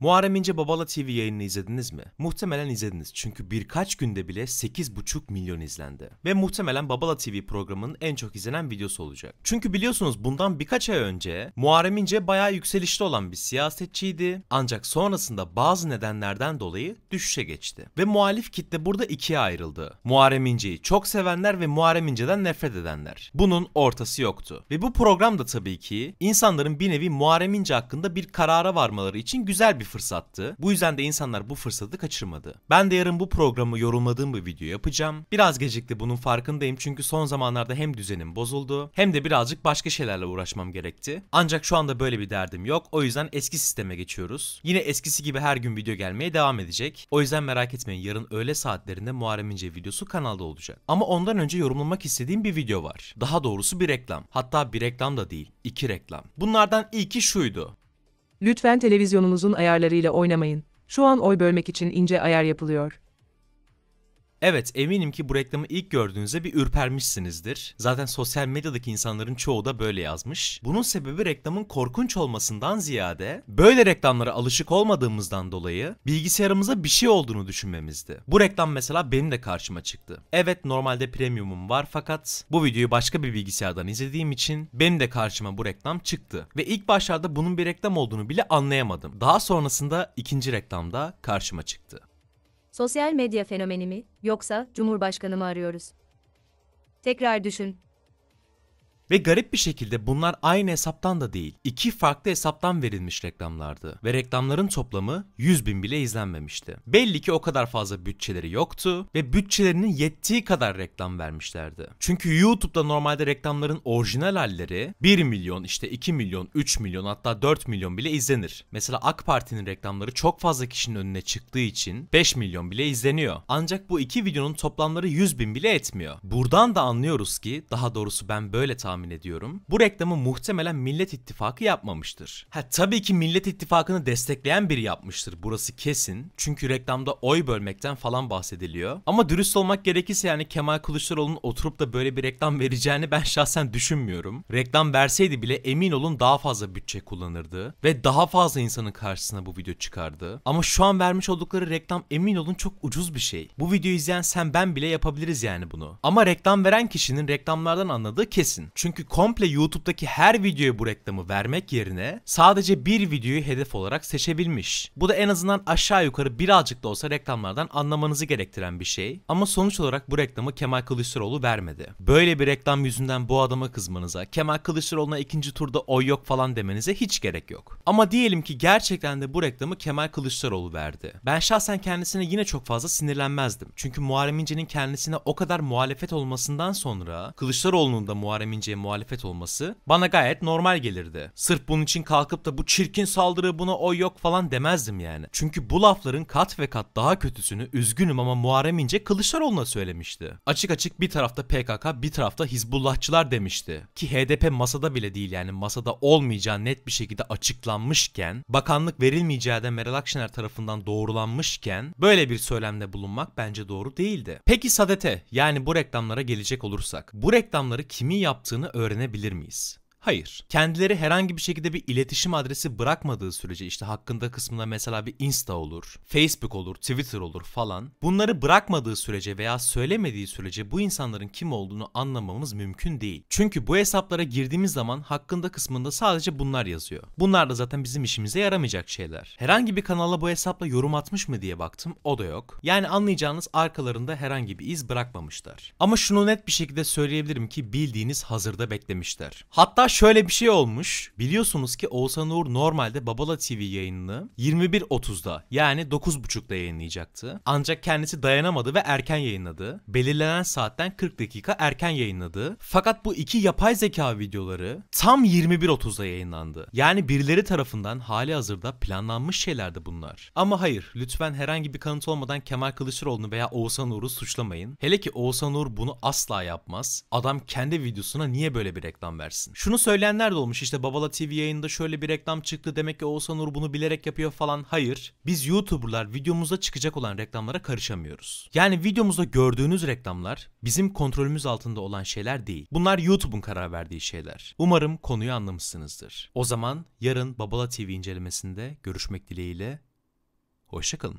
Muharrem İnce Babala TV yayını izlediniz mi? Muhtemelen izlediniz çünkü birkaç günde bile 8,5 milyon izlendi. Ve muhtemelen Babala TV programının en çok izlenen videosu olacak. Çünkü biliyorsunuz bundan birkaç ay önce Muharrem İnce bayağı yükselişte olan bir siyasetçiydi. Ancak sonrasında bazı nedenlerden dolayı düşüşe geçti. Ve muhalif kitle burada ikiye ayrıldı. Muharrem İnce'yi çok sevenler ve Muharrem İnce'den nefret edenler. Bunun ortası yoktu. Ve bu programda tabii ki insanların bir nevi Muharrem İnce hakkında bir karara varmaları için güzel bir fırsattı. Bu yüzden de insanlar bu fırsatı kaçırmadı. Ben de yarın bu programı yorumladığım bir video yapacağım. Biraz gecikti bunun farkındayım çünkü son zamanlarda hem düzenim bozuldu hem de birazcık başka şeylerle uğraşmam gerekti. Ancak şu anda böyle bir derdim yok. O yüzden eski sisteme geçiyoruz. Yine eskisi gibi her gün video gelmeye devam edecek. O yüzden merak etmeyin yarın öğle saatlerinde Muharrem İnce videosu kanalda olacak. Ama ondan önce yorumlamak istediğim bir video var. Daha doğrusu bir reklam. Hatta bir reklam da değil, iki reklam. Bunlardan ilki şuydu. Lütfen televizyonunuzun ayarlarıyla oynamayın. Şu an oy bölmek için ince ayar yapılıyor. Evet eminim ki bu reklamı ilk gördüğünüzde bir ürpermişsinizdir. Zaten sosyal medyadaki insanların çoğu da böyle yazmış. Bunun sebebi reklamın korkunç olmasından ziyade böyle reklamlara alışık olmadığımızdan dolayı bilgisayarımıza bir şey olduğunu düşünmemizdi. Bu reklam mesela benim de karşıma çıktı. Evet normalde premiumum var fakat bu videoyu başka bir bilgisayardan izlediğim için benim de karşıma bu reklam çıktı. Ve ilk başlarda bunun bir reklam olduğunu bile anlayamadım. Daha sonrasında ikinci reklamda karşıma çıktı. Sosyal medya fenomeni mi, yoksa Cumhurbaşkanı mı arıyoruz? Tekrar düşün, ve garip bir şekilde bunlar aynı hesaptan da değil, iki farklı hesaptan verilmiş reklamlardı. Ve reklamların toplamı 100 bin bile izlenmemişti. Belli ki o kadar fazla bütçeleri yoktu ve bütçelerinin yettiği kadar reklam vermişlerdi. Çünkü YouTube'da normalde reklamların orijinal halleri 1 milyon, işte 2 milyon, 3 milyon hatta 4 milyon bile izlenir. Mesela AK Parti'nin reklamları çok fazla kişinin önüne çıktığı için 5 milyon bile izleniyor. Ancak bu iki videonun toplamları 100 bin bile etmiyor. Buradan da anlıyoruz ki, daha doğrusu ben böyle tahmin tahmin ediyorum. Bu reklamı muhtemelen Millet İttifakı yapmamıştır. Ha tabii ki Millet İttifakı'nı destekleyen biri yapmıştır. Burası kesin. Çünkü reklamda oy bölmekten falan bahsediliyor. Ama dürüst olmak gerekirse yani Kemal Kılıçdaroğlu'nun oturup da böyle bir reklam vereceğini ben şahsen düşünmüyorum. Reklam verseydi bile emin olun daha fazla bütçe kullanırdı ve daha fazla insanın karşısına bu video çıkardı. Ama şu an vermiş oldukları reklam emin olun çok ucuz bir şey. Bu videoyu izleyen sen ben bile yapabiliriz yani bunu. Ama reklam veren kişinin reklamlardan anladığı kesin. Çünkü çünkü komple YouTube'daki her videoya bu reklamı vermek yerine sadece bir videoyu hedef olarak seçebilmiş. Bu da en azından aşağı yukarı birazcık da olsa reklamlardan anlamanızı gerektiren bir şey. Ama sonuç olarak bu reklamı Kemal Kılıçdaroğlu vermedi. Böyle bir reklam yüzünden bu adama kızmanıza, Kemal Kılıçdaroğlu'na ikinci turda oy yok falan demenize hiç gerek yok. Ama diyelim ki gerçekten de bu reklamı Kemal Kılıçdaroğlu verdi. Ben şahsen kendisine yine çok fazla sinirlenmezdim. Çünkü Muharrem İnce'nin kendisine o kadar muhalefet olmasından sonra Kılıçdaroğlu'nun da Muharrem İnce'ye muhalefet olması bana gayet normal gelirdi. Sırf bunun için kalkıp da bu çirkin saldırı buna o yok falan demezdim yani. Çünkü bu lafların kat ve kat daha kötüsünü üzgünüm ama Muharrem İnce Kılıçdaroğlu'na söylemişti. Açık açık bir tarafta PKK bir tarafta Hizbullahçılar demişti. Ki HDP masada bile değil yani masada olmayacağı net bir şekilde açıklanmışken bakanlık verilmeyeceği de Meral Akşener tarafından doğrulanmışken böyle bir söylemde bulunmak bence doğru değildi. Peki Sadet'e yani bu reklamlara gelecek olursak bu reklamları kimin yaptığını öğrenebilir miyiz? Hayır. Kendileri herhangi bir şekilde bir iletişim adresi bırakmadığı sürece işte hakkında kısmında mesela bir Insta olur, Facebook olur, Twitter olur falan. Bunları bırakmadığı sürece veya söylemediği sürece bu insanların kim olduğunu anlamamız mümkün değil. Çünkü bu hesaplara girdiğimiz zaman hakkında kısmında sadece bunlar yazıyor. Bunlar da zaten bizim işimize yaramayacak şeyler. Herhangi bir kanala bu hesapla yorum atmış mı diye baktım. O da yok. Yani anlayacağınız arkalarında herhangi bir iz bırakmamışlar. Ama şunu net bir şekilde söyleyebilirim ki bildiğiniz hazırda beklemişler. Hatta şöyle bir şey olmuş. Biliyorsunuz ki Oğuzhan Uğur normalde Babala TV yayınını 21.30'da yani 9.30'da yayınlayacaktı. Ancak kendisi dayanamadı ve erken yayınladı. Belirlenen saatten 40 dakika erken yayınladı. Fakat bu iki yapay zeka videoları tam 21.30'da yayınlandı. Yani birileri tarafından hali hazırda planlanmış şeylerdi bunlar. Ama hayır lütfen herhangi bir kanıt olmadan Kemal Kılıçdaroğlu'nu veya Oğuzhan Uğur'u suçlamayın. Hele ki Oğuzhan Uğur bunu asla yapmaz. Adam kendi videosuna niye böyle bir reklam versin? Şunu söyleyenler de olmuş işte Babala TV yayında şöyle bir reklam çıktı demek ki Oğuzhan Uğur bunu bilerek yapıyor falan. Hayır. Biz YouTuber'lar videomuzda çıkacak olan reklamlara karışamıyoruz. Yani videomuzda gördüğünüz reklamlar bizim kontrolümüz altında olan şeyler değil. Bunlar YouTube'un karar verdiği şeyler. Umarım konuyu anlamışsınızdır. O zaman yarın Babala TV incelemesinde görüşmek dileğiyle. Hoşçakalın.